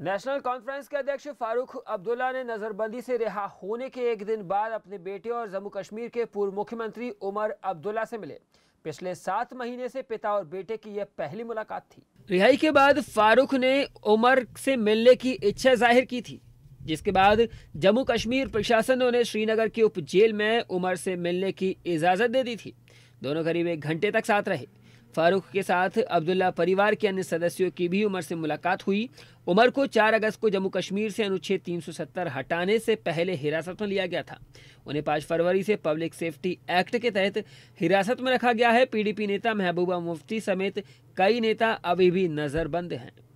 national conference के अध्यक्ष फारूक अब्दुल्ला ने नज़रबंदी से रिहा होने के एक दिन बाद अपने बेटे और जम्मू कश्मीर के पूर्व मुख्यमंत्री उमर अब्दुल्ला से मिले पिछले सात महीने से पिता और बेटे की यह पहली मुलाकात थी रिहाई के बाद फारूक ने उमर से मिलने की इच्छा जाहिर की थी जिसके बाद जम्मू कश्मीर प्रशासन ने उन्हें श्रीनगर के उप जेल में उमर से मिलने की इजाज़त दे दी थी दोनों करीब एक घंटे तक साथ रहे फारूक के साथ अब्दुल्ला परिवार के अन्य सदस्यों की भी उमर से मुलाकात हुई उमर को 4 अगस्त को जम्मू कश्मीर से अनुच्छेद 370 हटाने से पहले हिरासत में लिया गया था उन्हें 5 फरवरी से पब्लिक सेफ्टी एक्ट के तहत हिरासत में रखा गया है पीडीपी नेता महबूबा मुफ्ती समेत कई नेता अभी भी नज़रबंद हैं